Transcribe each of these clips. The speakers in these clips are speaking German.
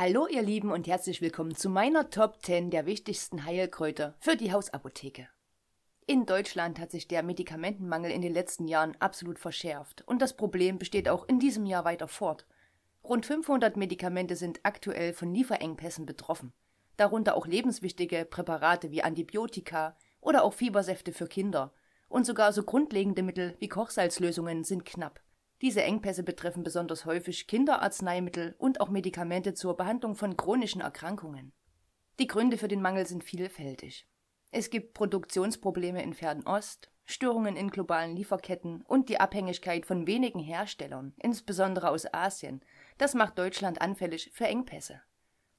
Hallo ihr Lieben und herzlich willkommen zu meiner Top 10 der wichtigsten Heilkräuter für die Hausapotheke. In Deutschland hat sich der Medikamentenmangel in den letzten Jahren absolut verschärft und das Problem besteht auch in diesem Jahr weiter fort. Rund 500 Medikamente sind aktuell von Lieferengpässen betroffen, darunter auch lebenswichtige Präparate wie Antibiotika oder auch Fiebersäfte für Kinder und sogar so grundlegende Mittel wie Kochsalzlösungen sind knapp. Diese Engpässe betreffen besonders häufig Kinderarzneimittel und auch Medikamente zur Behandlung von chronischen Erkrankungen. Die Gründe für den Mangel sind vielfältig. Es gibt Produktionsprobleme in Fernost, Störungen in globalen Lieferketten und die Abhängigkeit von wenigen Herstellern, insbesondere aus Asien. Das macht Deutschland anfällig für Engpässe.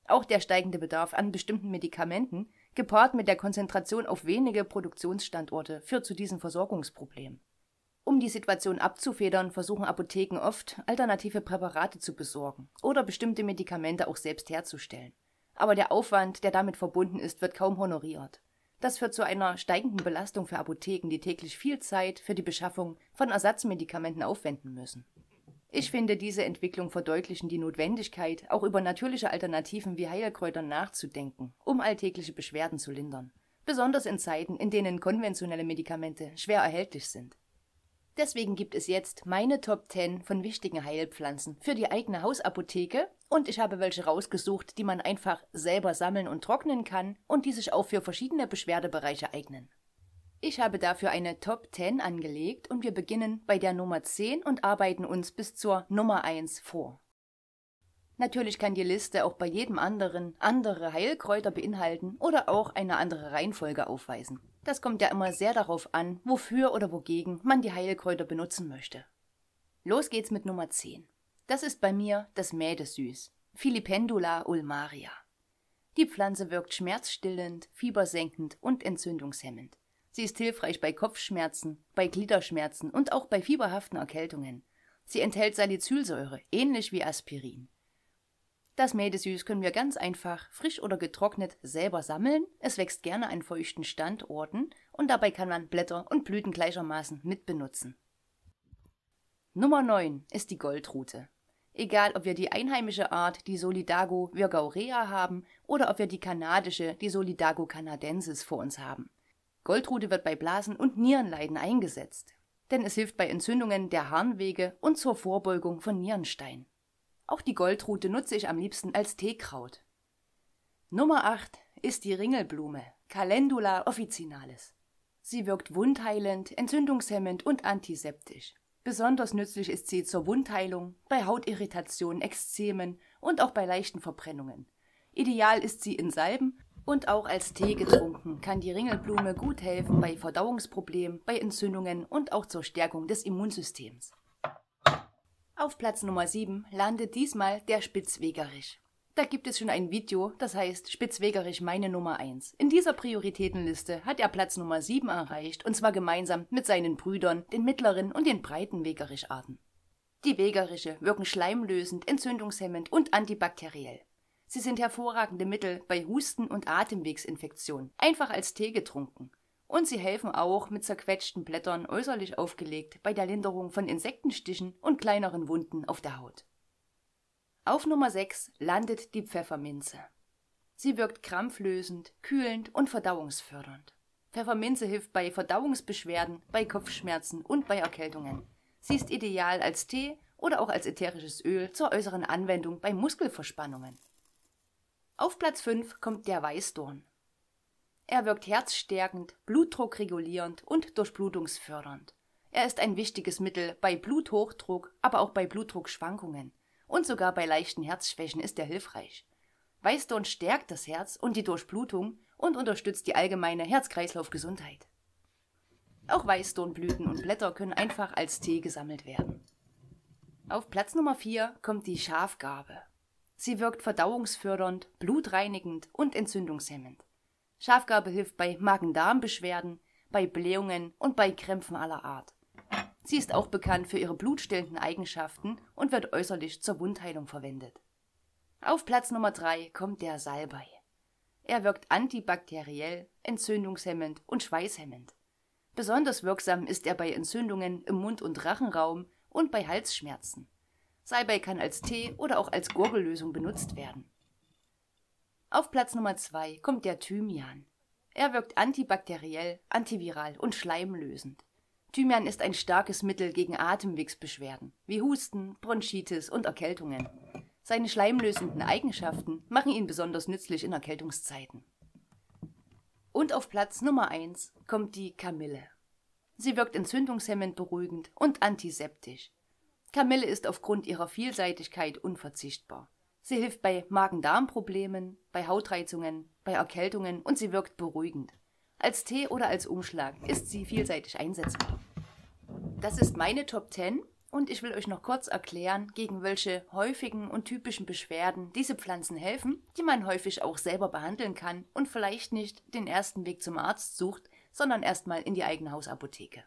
Auch der steigende Bedarf an bestimmten Medikamenten, gepaart mit der Konzentration auf wenige Produktionsstandorte, führt zu diesem Versorgungsproblem um die Situation abzufedern, versuchen Apotheken oft, alternative Präparate zu besorgen oder bestimmte Medikamente auch selbst herzustellen. Aber der Aufwand, der damit verbunden ist, wird kaum honoriert. Das führt zu einer steigenden Belastung für Apotheken, die täglich viel Zeit für die Beschaffung von Ersatzmedikamenten aufwenden müssen. Ich finde, diese Entwicklung verdeutlichen die Notwendigkeit, auch über natürliche Alternativen wie Heilkräutern nachzudenken, um alltägliche Beschwerden zu lindern. Besonders in Zeiten, in denen konventionelle Medikamente schwer erhältlich sind. Deswegen gibt es jetzt meine Top 10 von wichtigen Heilpflanzen für die eigene Hausapotheke und ich habe welche rausgesucht, die man einfach selber sammeln und trocknen kann und die sich auch für verschiedene Beschwerdebereiche eignen. Ich habe dafür eine Top 10 angelegt und wir beginnen bei der Nummer 10 und arbeiten uns bis zur Nummer 1 vor. Natürlich kann die Liste auch bei jedem anderen andere Heilkräuter beinhalten oder auch eine andere Reihenfolge aufweisen. Das kommt ja immer sehr darauf an, wofür oder wogegen man die Heilkräuter benutzen möchte. Los geht's mit Nummer 10. Das ist bei mir das Mädesüß, Filipendula ulmaria. Die Pflanze wirkt schmerzstillend, fiebersenkend und entzündungshemmend. Sie ist hilfreich bei Kopfschmerzen, bei Gliederschmerzen und auch bei fieberhaften Erkältungen. Sie enthält Salicylsäure, ähnlich wie Aspirin. Das Mädesüß können wir ganz einfach, frisch oder getrocknet, selber sammeln. Es wächst gerne an feuchten Standorten und dabei kann man Blätter und Blüten gleichermaßen mitbenutzen. Nummer 9 ist die Goldrute. Egal, ob wir die einheimische Art, die Solidago virgaurea haben oder ob wir die kanadische, die Solidago canadensis vor uns haben. Goldrute wird bei Blasen und Nierenleiden eingesetzt, denn es hilft bei Entzündungen der Harnwege und zur Vorbeugung von Nierenstein. Auch die Goldrute nutze ich am liebsten als Teekraut. Nummer 8 ist die Ringelblume, Calendula officinalis. Sie wirkt wundheilend, entzündungshemmend und antiseptisch. Besonders nützlich ist sie zur Wundheilung, bei Hautirritationen, Exzemen und auch bei leichten Verbrennungen. Ideal ist sie in Salben und auch als Tee getrunken kann die Ringelblume gut helfen bei Verdauungsproblemen, bei Entzündungen und auch zur Stärkung des Immunsystems. Auf Platz Nummer 7 landet diesmal der Spitzwegerich. Da gibt es schon ein Video, das heißt Spitzwegerich meine Nummer 1. In dieser Prioritätenliste hat er Platz Nummer 7 erreicht und zwar gemeinsam mit seinen Brüdern, den mittleren und den breiten wegerich Die Wegerische wirken schleimlösend, entzündungshemmend und antibakteriell. Sie sind hervorragende Mittel bei Husten und Atemwegsinfektionen, einfach als Tee getrunken und sie helfen auch mit zerquetschten Blättern äußerlich aufgelegt bei der Linderung von Insektenstichen und kleineren Wunden auf der Haut. Auf Nummer 6 landet die Pfefferminze. Sie wirkt krampflösend, kühlend und verdauungsfördernd. Pfefferminze hilft bei Verdauungsbeschwerden, bei Kopfschmerzen und bei Erkältungen. Sie ist ideal als Tee oder auch als ätherisches Öl zur äußeren Anwendung bei Muskelverspannungen. Auf Platz 5 kommt der Weißdorn. Er wirkt herzstärkend, blutdruckregulierend und durchblutungsfördernd. Er ist ein wichtiges Mittel bei Bluthochdruck, aber auch bei Blutdruckschwankungen. Und sogar bei leichten Herzschwächen ist er hilfreich. Weißdorn stärkt das Herz und die Durchblutung und unterstützt die allgemeine Herz-Kreislauf-Gesundheit. Auch Weißdornblüten und Blätter können einfach als Tee gesammelt werden. Auf Platz Nummer 4 kommt die Schafgarbe. Sie wirkt verdauungsfördernd, blutreinigend und entzündungshemmend. Schafgarbe hilft bei Magen-Darm-Beschwerden, bei Blähungen und bei Krämpfen aller Art. Sie ist auch bekannt für ihre blutstillenden Eigenschaften und wird äußerlich zur Wundheilung verwendet. Auf Platz Nummer 3 kommt der Salbei. Er wirkt antibakteriell, entzündungshemmend und schweißhemmend. Besonders wirksam ist er bei Entzündungen im Mund- und Rachenraum und bei Halsschmerzen. Salbei kann als Tee oder auch als Gurgellösung benutzt werden. Auf Platz Nummer 2 kommt der Thymian. Er wirkt antibakteriell, antiviral und schleimlösend. Thymian ist ein starkes Mittel gegen Atemwegsbeschwerden wie Husten, Bronchitis und Erkältungen. Seine schleimlösenden Eigenschaften machen ihn besonders nützlich in Erkältungszeiten. Und auf Platz Nummer 1 kommt die Kamille. Sie wirkt entzündungshemmend beruhigend und antiseptisch. Kamille ist aufgrund ihrer Vielseitigkeit unverzichtbar. Sie hilft bei Magen-Darm-Problemen, bei Hautreizungen, bei Erkältungen und sie wirkt beruhigend. Als Tee oder als Umschlag ist sie vielseitig einsetzbar. Das ist meine Top 10 und ich will euch noch kurz erklären, gegen welche häufigen und typischen Beschwerden diese Pflanzen helfen, die man häufig auch selber behandeln kann und vielleicht nicht den ersten Weg zum Arzt sucht, sondern erstmal in die eigene Hausapotheke.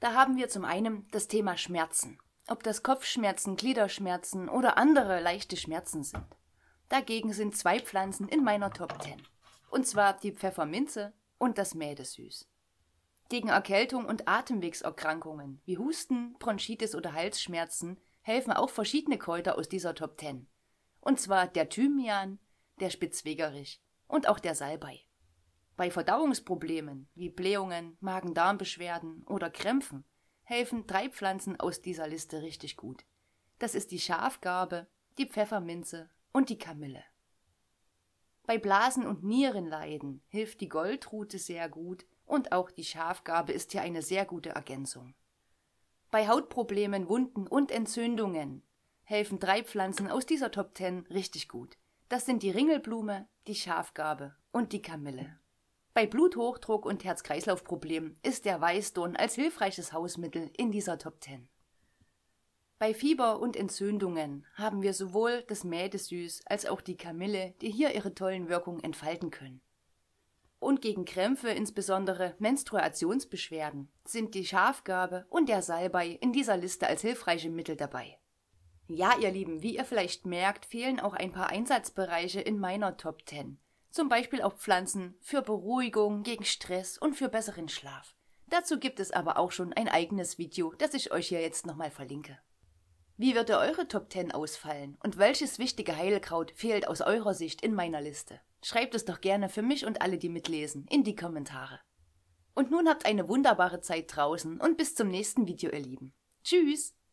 Da haben wir zum einen das Thema Schmerzen ob das Kopfschmerzen, Gliederschmerzen oder andere leichte Schmerzen sind. Dagegen sind zwei Pflanzen in meiner Top 10. Und zwar die Pfefferminze und das Mädesüß. Gegen Erkältung und Atemwegserkrankungen wie Husten, Bronchitis oder Halsschmerzen helfen auch verschiedene Kräuter aus dieser Top 10. Und zwar der Thymian, der Spitzwegerich und auch der Salbei. Bei Verdauungsproblemen wie Blähungen, Magen-Darm-Beschwerden oder Krämpfen helfen drei Pflanzen aus dieser Liste richtig gut. Das ist die Schafgarbe, die Pfefferminze und die Kamille. Bei Blasen- und Nierenleiden hilft die Goldrute sehr gut und auch die Schafgarbe ist hier eine sehr gute Ergänzung. Bei Hautproblemen, Wunden und Entzündungen helfen drei Pflanzen aus dieser Top Ten richtig gut. Das sind die Ringelblume, die Schafgarbe und die Kamille. Bei Bluthochdruck und Herz-Kreislauf-Problemen ist der Weißdorn als hilfreiches Hausmittel in dieser Top 10. Bei Fieber und Entzündungen haben wir sowohl das Mädesüß als auch die Kamille, die hier ihre tollen Wirkungen entfalten können. Und gegen Krämpfe, insbesondere Menstruationsbeschwerden, sind die Schafgarbe und der Salbei in dieser Liste als hilfreiche Mittel dabei. Ja, ihr Lieben, wie ihr vielleicht merkt, fehlen auch ein paar Einsatzbereiche in meiner Top 10 zum Beispiel auch Pflanzen für Beruhigung, gegen Stress und für besseren Schlaf. Dazu gibt es aber auch schon ein eigenes Video, das ich euch hier jetzt nochmal verlinke. Wie würde eure Top 10 ausfallen und welches wichtige Heilkraut fehlt aus eurer Sicht in meiner Liste? Schreibt es doch gerne für mich und alle, die mitlesen, in die Kommentare. Und nun habt eine wunderbare Zeit draußen und bis zum nächsten Video, ihr Lieben. Tschüss!